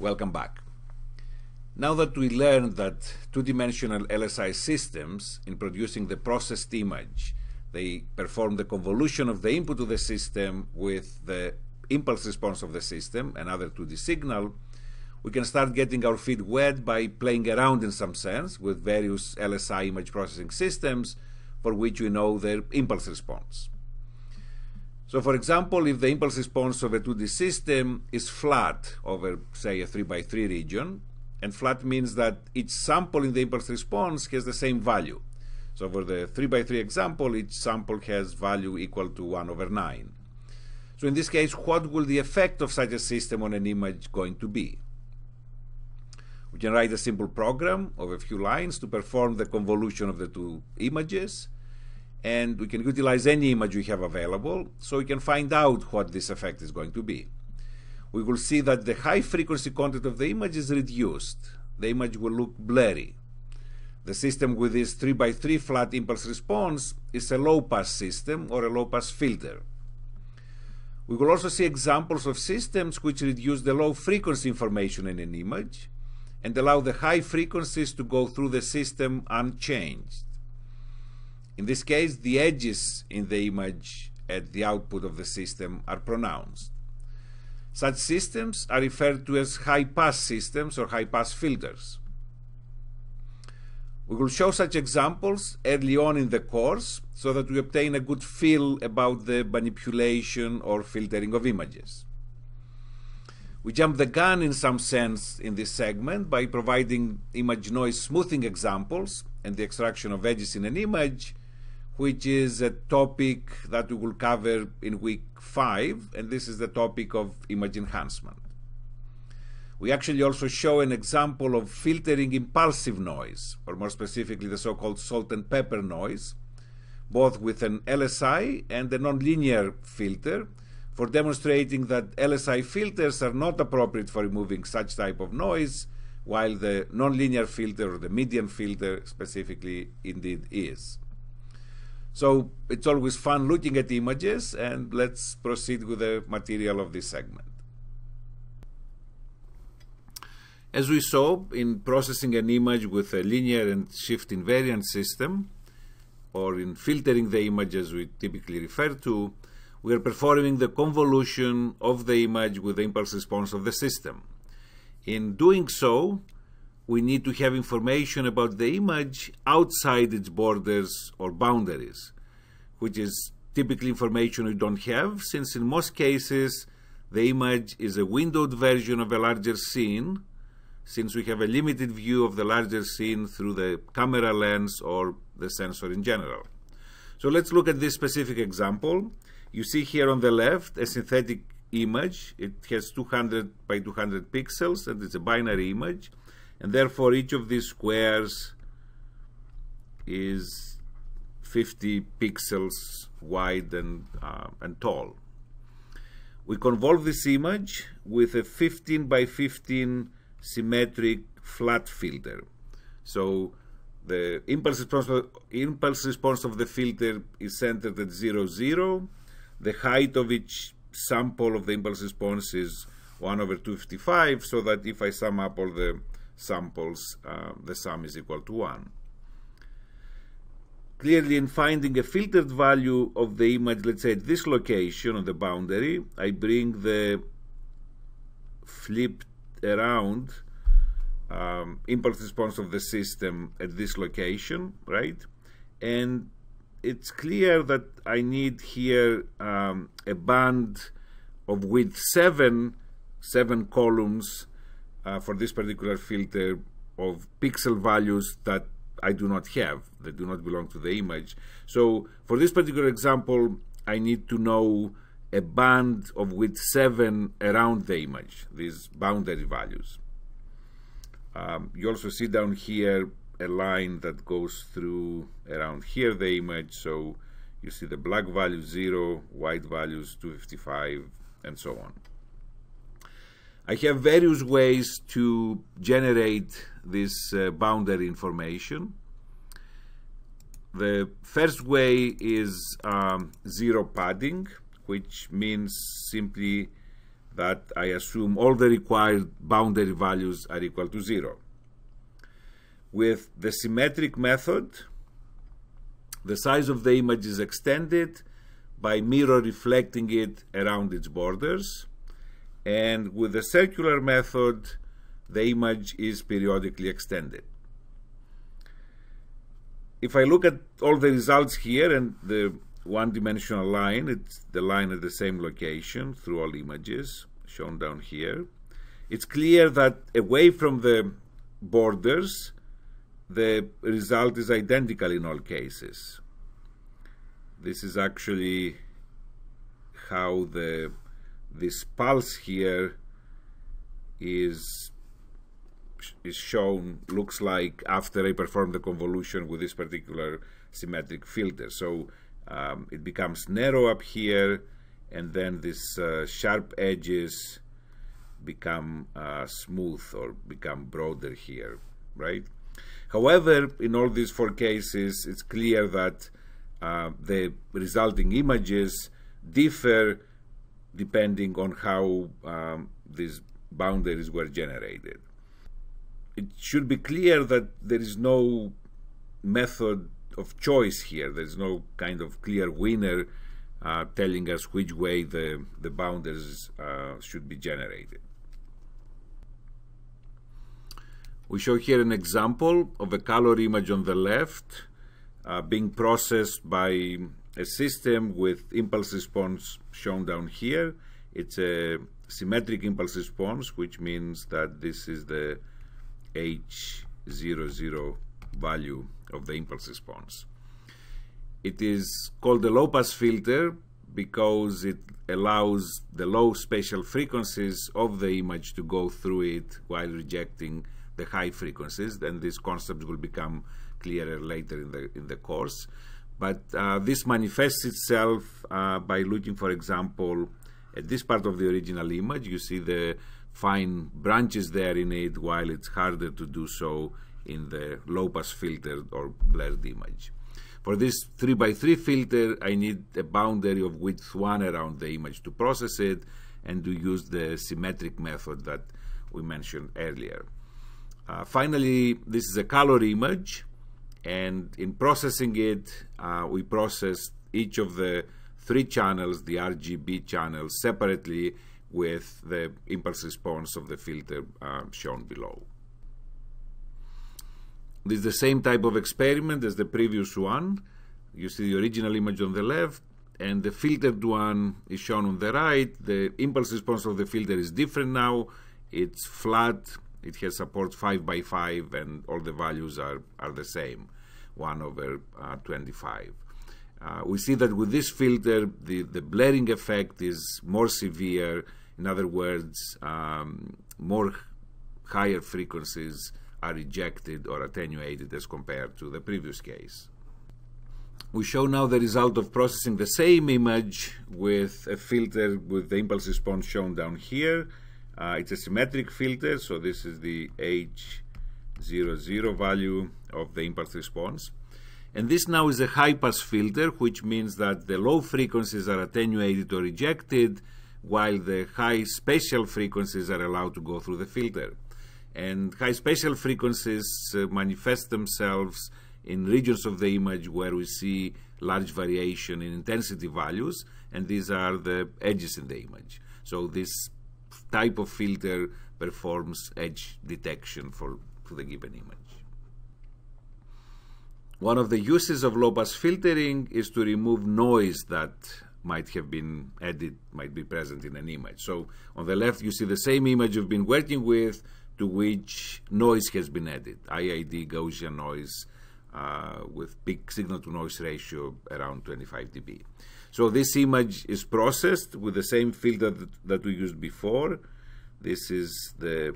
Welcome back. Now that we learned that two-dimensional LSI systems, in producing the processed image, they perform the convolution of the input to the system with the impulse response of the system, another 2D signal, we can start getting our feet wet by playing around in some sense with various LSI image processing systems for which we know their impulse response. So for example, if the impulse response of a 2D system is flat over, say, a 3 by 3 region, and flat means that each sample in the impulse response has the same value. So for the 3 by 3 example, each sample has value equal to 1 over 9. So in this case, what will the effect of such a system on an image going to be? We can write a simple program of a few lines to perform the convolution of the two images and we can utilize any image we have available so we can find out what this effect is going to be. We will see that the high frequency content of the image is reduced. The image will look blurry. The system with this 3x3 flat impulse response is a low pass system or a low pass filter. We will also see examples of systems which reduce the low frequency information in an image and allow the high frequencies to go through the system unchanged. In this case, the edges in the image at the output of the system are pronounced. Such systems are referred to as high-pass systems or high-pass filters. We will show such examples early on in the course so that we obtain a good feel about the manipulation or filtering of images. We jump the gun in some sense in this segment by providing image noise smoothing examples and the extraction of edges in an image which is a topic that we will cover in week five, and this is the topic of image enhancement. We actually also show an example of filtering impulsive noise, or more specifically, the so called salt and pepper noise, both with an LSI and a nonlinear filter for demonstrating that LSI filters are not appropriate for removing such type of noise, while the nonlinear filter or the median filter specifically indeed is. So it's always fun looking at images and let's proceed with the material of this segment. As we saw in processing an image with a linear and shift invariant system, or in filtering the images we typically refer to, we are performing the convolution of the image with the impulse response of the system. In doing so, we need to have information about the image outside its borders or boundaries, which is typically information we don't have, since in most cases the image is a windowed version of a larger scene, since we have a limited view of the larger scene through the camera lens or the sensor in general. So let's look at this specific example. You see here on the left a synthetic image. It has 200 by 200 pixels and it's a binary image and therefore each of these squares is 50 pixels wide and, uh, and tall. We convolve this image with a 15 by 15 symmetric flat filter. So the impulse response, impulse response of the filter is centered at 0, 0. The height of each sample of the impulse response is 1 over 255, so that if I sum up all the samples, uh, the sum is equal to 1. Clearly, in finding a filtered value of the image, let's say at this location on the boundary, I bring the flipped around um, impulse response of the system at this location, right? And it's clear that I need here um, a band of width 7, 7 columns uh, for this particular filter of pixel values that I do not have, they do not belong to the image. So for this particular example, I need to know a band of width 7 around the image, these boundary values. Um, you also see down here a line that goes through around here the image, so you see the black value 0, white values 255, and so on. I have various ways to generate this uh, boundary information. The first way is um, zero padding, which means simply that I assume all the required boundary values are equal to zero. With the symmetric method, the size of the image is extended by mirror reflecting it around its borders and with the circular method the image is periodically extended. If I look at all the results here and the one-dimensional line, it's the line at the same location through all images shown down here, it's clear that away from the borders the result is identical in all cases. This is actually how the this pulse here is is shown looks like after I perform the convolution with this particular symmetric filter. So um, it becomes narrow up here and then these uh, sharp edges become uh, smooth or become broader here, right? However, in all these four cases, it's clear that uh, the resulting images differ depending on how um, these boundaries were generated. It should be clear that there is no method of choice here. There's no kind of clear winner uh, telling us which way the, the boundaries uh, should be generated. We show here an example of a color image on the left uh, being processed by a system with impulse response shown down here. It's a symmetric impulse response, which means that this is the H00 value of the impulse response. It is called the low-pass filter because it allows the low spatial frequencies of the image to go through it while rejecting the high frequencies. Then these concepts will become clearer later in the, in the course. But uh, this manifests itself uh, by looking, for example, at this part of the original image. You see the fine branches there in it, while it's harder to do so in the low-pass filtered or blurred image. For this 3x3 filter, I need a boundary of width 1 around the image to process it and to use the symmetric method that we mentioned earlier. Uh, finally, this is a color image and in processing it uh, we processed each of the three channels the RGB channels separately with the impulse response of the filter uh, shown below. This is the same type of experiment as the previous one. You see the original image on the left and the filtered one is shown on the right. The impulse response of the filter is different now. It's flat it has support 5 by 5 and all the values are, are the same, 1 over uh, 25. Uh, we see that with this filter, the, the blurring effect is more severe. In other words, um, more higher frequencies are rejected or attenuated as compared to the previous case. We show now the result of processing the same image with a filter with the impulse response shown down here uh, it's a symmetric filter, so this is the H00 value of the impulse response. And this now is a high-pass filter, which means that the low frequencies are attenuated or rejected, while the high spatial frequencies are allowed to go through the filter. And high spatial frequencies uh, manifest themselves in regions of the image where we see large variation in intensity values, and these are the edges in the image. So this type of filter performs edge detection for, for the given image. One of the uses of low-pass filtering is to remove noise that might have been added, might be present in an image. So on the left, you see the same image you've been working with to which noise has been added, IID Gaussian noise uh, with peak signal-to-noise ratio around 25 dB. So this image is processed with the same filter that, that we used before. This is the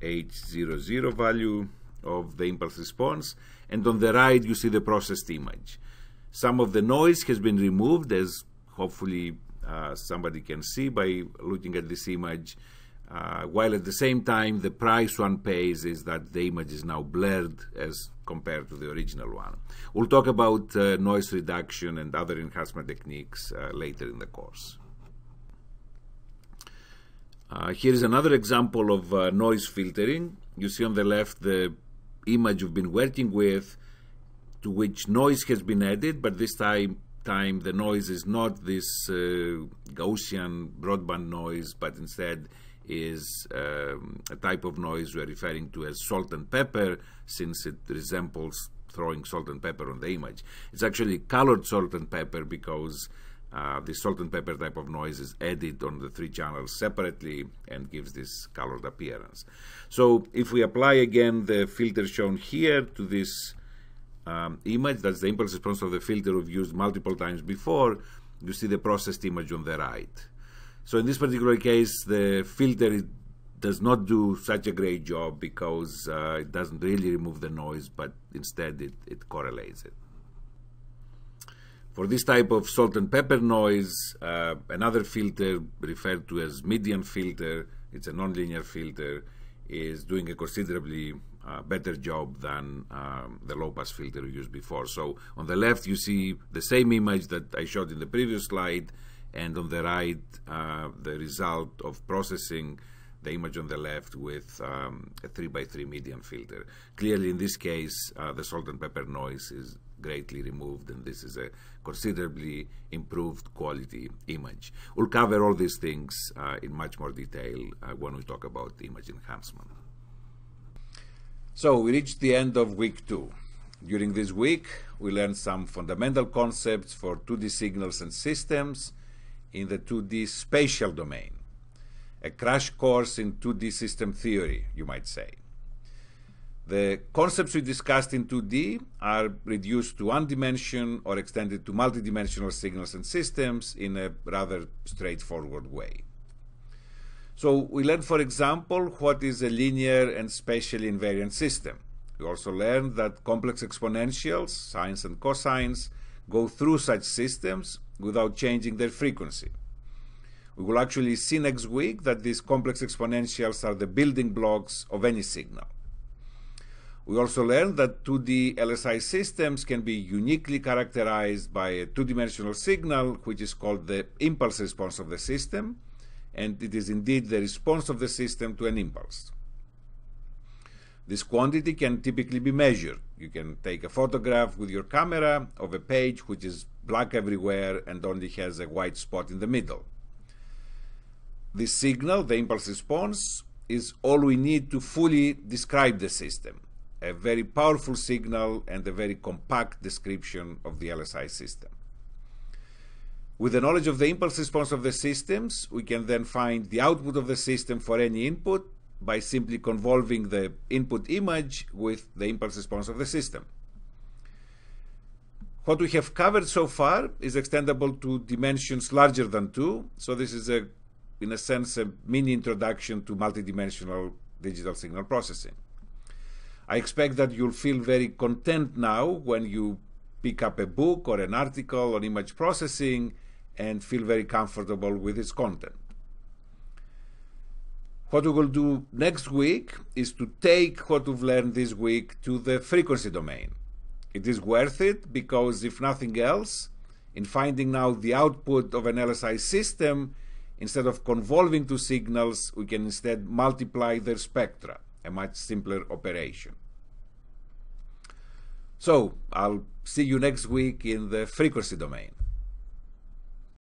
H00 value of the impulse response. And on the right, you see the processed image. Some of the noise has been removed, as hopefully uh, somebody can see by looking at this image. Uh, while at the same time, the price one pays is that the image is now blurred as compared to the original one. We'll talk about uh, noise reduction and other enhancement techniques uh, later in the course. Uh, here is another example of uh, noise filtering. You see on the left the image you've been working with to which noise has been added, but this time time the noise is not this Gaussian broadband noise, but instead is um, a type of noise we're referring to as salt and pepper, since it resembles throwing salt and pepper on the image. It's actually colored salt and pepper because uh, the salt and pepper type of noise is added on the three channels separately and gives this colored appearance. So if we apply again the filter shown here to this um, image, that's the impulse response of the filter we've used multiple times before, you see the processed image on the right. So in this particular case, the filter does not do such a great job because uh, it doesn't really remove the noise, but instead it, it correlates it. For this type of salt and pepper noise, uh, another filter referred to as median filter, it's a nonlinear filter, is doing a considerably uh, better job than um, the low-pass filter we used before. So on the left, you see the same image that I showed in the previous slide, and on the right uh, the result of processing the image on the left with um, a 3 by 3 median filter. Clearly in this case uh, the salt and pepper noise is greatly removed and this is a considerably improved quality image. We'll cover all these things uh, in much more detail uh, when we talk about image enhancement. So we reached the end of week two. During this week, we learned some fundamental concepts for 2D signals and systems, in the 2D spatial domain. A crash course in 2D system theory, you might say. The concepts we discussed in 2D are reduced to one dimension or extended to multidimensional signals and systems in a rather straightforward way. So we learned, for example, what is a linear and spatially invariant system. We also learned that complex exponentials, sines and cosines, go through such systems without changing their frequency. We will actually see next week that these complex exponentials are the building blocks of any signal. We also learned that 2D LSI systems can be uniquely characterized by a two-dimensional signal, which is called the impulse response of the system, and it is indeed the response of the system to an impulse. This quantity can typically be measured. You can take a photograph with your camera of a page which is black everywhere and only has a white spot in the middle. The signal, the impulse response, is all we need to fully describe the system. A very powerful signal and a very compact description of the LSI system. With the knowledge of the impulse response of the systems, we can then find the output of the system for any input by simply convolving the input image with the impulse response of the system. What we have covered so far is extendable to dimensions larger than two. So this is a, in a sense, a mini introduction to multidimensional digital signal processing. I expect that you'll feel very content now when you pick up a book or an article on image processing and feel very comfortable with its content. What we will do next week is to take what we've learned this week to the frequency domain. It is worth it because, if nothing else, in finding now the output of an LSI system, instead of convolving two signals, we can instead multiply their spectra, a much simpler operation. So, I'll see you next week in the frequency domain.